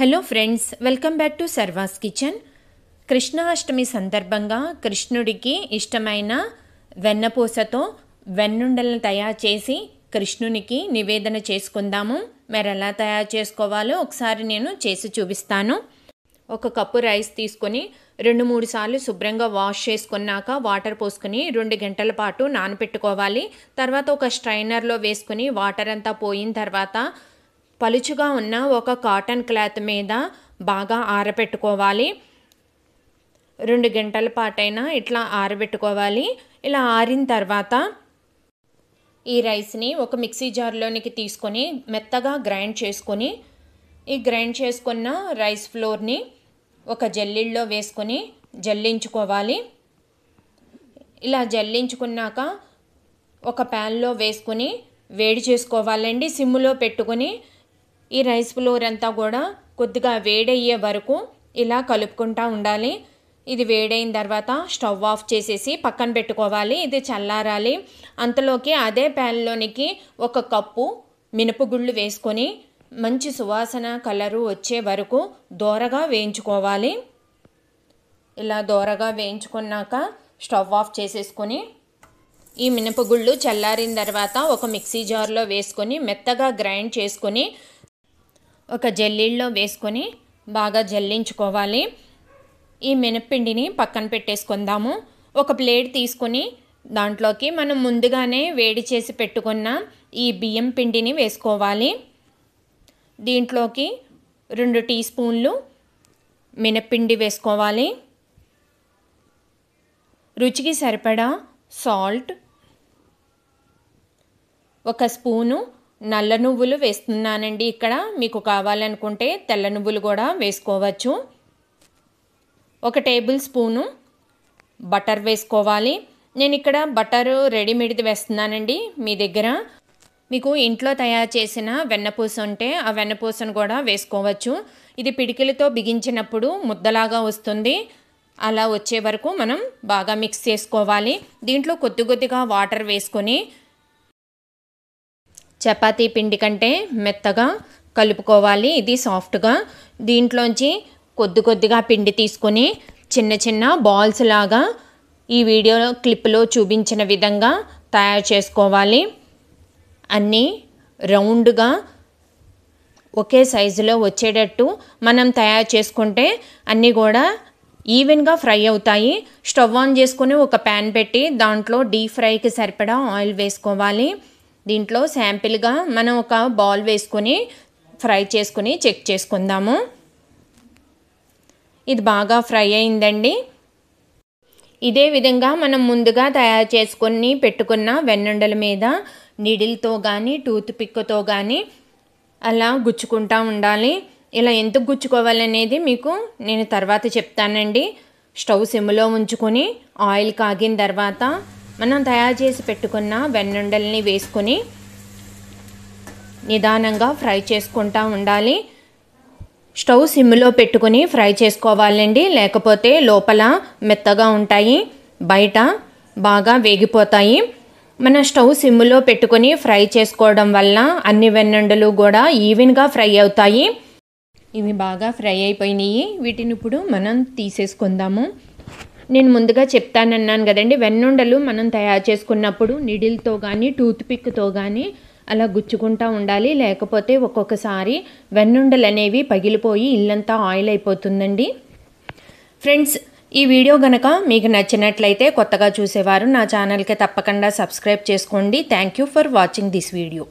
hello friends welcome back to Sarvas kitchen Krishnashtami సందర్భంగా కృష్ణుడికి ఇష్టమైన వెన్నపూసతో వెన్నుండలను తయారు చేసి కృష్ణునికి నివేదన చేసుకుందాము మరి ఎలా తయారు చేసుకోవాలో ఒకసారి నేను చేసి చూపిస్తాను ఒక కప్పు రైస్ తీసుకొని రెండు మూడు సార్లు శుభ్రంగా వాష్ చేసుకున్నాక వాటర్ పోసుకుని రెండు గంటల పాటు నానపెట్టుకోవాలి తర్వాత ఒక స్ట్రైనర్లో వేసుకుని వాటర్ అంతా పోయిన తర్వాత పలుచుగా ఉన్న ఒక కాటన్ క్లాత్ మీద బాగా ఆరబెట్టుకోవాలి రెండు గంటల పాటైనా ఇట్లా ఆరబెట్టుకోవాలి ఇలా ఆరిన తర్వాత ఈ రైస్ని ఒక మిక్సీ జార్లోనికి తీసుకొని మెత్తగా గ్రైండ్ చేసుకొని ఈ గ్రైండ్ చేసుకున్న రైస్ ఫ్లోర్ని ఒక జల్లిల్లో వేసుకొని జల్లించుకోవాలి ఇలా జల్లించుకున్నాక ఒక ప్యాన్లో వేసుకొని వేడి చేసుకోవాలండి సిమ్లో పెట్టుకొని ఈ రైస్ ఫ్లోర్ అంతా కూడా కొద్దిగా వేడయ్యే వరకు ఇలా కలుపుకుంటూ ఉండాలి ఇది వేడైన తర్వాత స్టవ్ ఆఫ్ చేసేసి పక్కన పెట్టుకోవాలి ఇది చల్లారాలి అంతలోకి అదే ప్యాన్లోనికి ఒక కప్పు మినపగుళ్ళు వేసుకొని మంచి సువాసన కలరు వచ్చే వరకు దోరగా వేయించుకోవాలి ఇలా దోరగా వేయించుకున్నాక స్టవ్ ఆఫ్ చేసేసుకొని ఈ మినపగుళ్ళు చల్లారిన తర్వాత ఒక మిక్సీ జార్లో వేసుకొని మెత్తగా గ్రైండ్ చేసుకొని ఒక జల్లీల్లో వేసుకొని బాగా జల్లించుకోవాలి ఈ మినప్పిండిని పక్కన పెట్టేసుకుందాము ఒక ప్లేట్ తీసుకొని దాంట్లోకి మనం ముందుగానే వేడి చేసి పెట్టుకున్న ఈ బియ్యం పిండిని వేసుకోవాలి దీంట్లోకి రెండు టీ స్పూన్లు మినప్పిండి వేసుకోవాలి రుచికి సరిపడా సాల్ట్ ఒక స్పూను నల్ల నువ్వులు వేస్తున్నానండి ఇక్కడ మీకు కావాలనుకుంటే తెల్ల నువ్వులు కూడా వేసుకోవచ్చు ఒక టేబుల్ స్పూను బటర్ వేసుకోవాలి నేను ఇక్కడ బటరు రెడీమేడ్ది వేస్తున్నానండి మీ దగ్గర మీకు ఇంట్లో తయారు చేసిన వెన్నపూస ఉంటే ఆ వెన్నపూసను కూడా వేసుకోవచ్చు ఇది పిడికిలతో బిగించినప్పుడు ముద్దలాగా వస్తుంది అలా వచ్చే వరకు మనం బాగా మిక్స్ చేసుకోవాలి దీంట్లో కొద్ది కొద్దిగా వాటర్ వేసుకొని చపాతీ పిండి కంటే మెత్తగా కలుపుకోవాలి ఇది సాఫ్ట్గా దీంట్లోంచి కొద్ది కొద్దిగా పిండి తీసుకొని చిన్న చిన్న బాల్స్ లాగా ఈ వీడియో క్లిప్లో చూపించిన విధంగా తయారు చేసుకోవాలి అన్నీ రౌండ్గా ఒకే సైజులో వచ్చేటట్టు మనం తయారు చేసుకుంటే అన్నీ కూడా ఈవెన్గా ఫ్రై అవుతాయి స్టవ్ ఆన్ చేసుకుని ఒక ప్యాన్ పెట్టి దాంట్లో డీప్ ఫ్రైకి సరిపడా ఆయిల్ వేసుకోవాలి దీంట్లో శాంపిల్గా మనం ఒక బాల్ వేసుకొని ఫ్రై చేసుకుని చెక్ చేసుకుందాము ఇది బాగా ఫ్రై అయిందండి ఇదే విధంగా మనం ముందుగా తయారు చేసుకొని పెట్టుకున్న వెన్నుండల మీద నిడిల్తో కానీ టూత్ పిక్తో కానీ అలా గుచ్చుకుంటా ఉండాలి ఇలా ఎందుకు గుచ్చుకోవాలనేది మీకు నేను తర్వాత చెప్తానండి స్టవ్ సిమ్లో ఉంచుకొని ఆయిల్ కాగిన తర్వాత మనం తయారు చేసి పెట్టుకున్న వెన్నుండల్ని వేసుకొని నిదానంగా ఫ్రై చేసుకుంటూ ఉండాలి స్టవ్ సిమ్లో పెట్టుకుని ఫ్రై చేసుకోవాలండి లేకపోతే లోపల మెత్తగా ఉంటాయి బయట బాగా వేగిపోతాయి మన స్టవ్ సిమ్లో పెట్టుకొని ఫ్రై చేసుకోవడం వల్ల అన్ని వెన్నండలు కూడా ఈవెన్గా ఫ్రై అవుతాయి ఇవి బాగా ఫ్రై అయిపోయినాయి వీటిని ఇప్పుడు మనం తీసేసుకుందాము నేను ముందుగా చెప్తానన్నాను కదండి వెన్నుండలు మనం తయారు చేసుకున్నప్పుడు నిడిల్తో కానీ టూత్ పిక్తో కానీ అలా గుచ్చుకుంటూ ఉండాలి లేకపోతే ఒక్కొక్కసారి వెన్నుండలు అనేవి పగిలిపోయి ఇల్లంతా ఆయిల్ అయిపోతుందండి ఫ్రెండ్స్ ఈ వీడియో గనక మీకు నచ్చినట్లయితే కొత్తగా చూసేవారు నా ఛానల్కి తప్పకుండా సబ్స్క్రైబ్ చేసుకోండి thank you for watching this video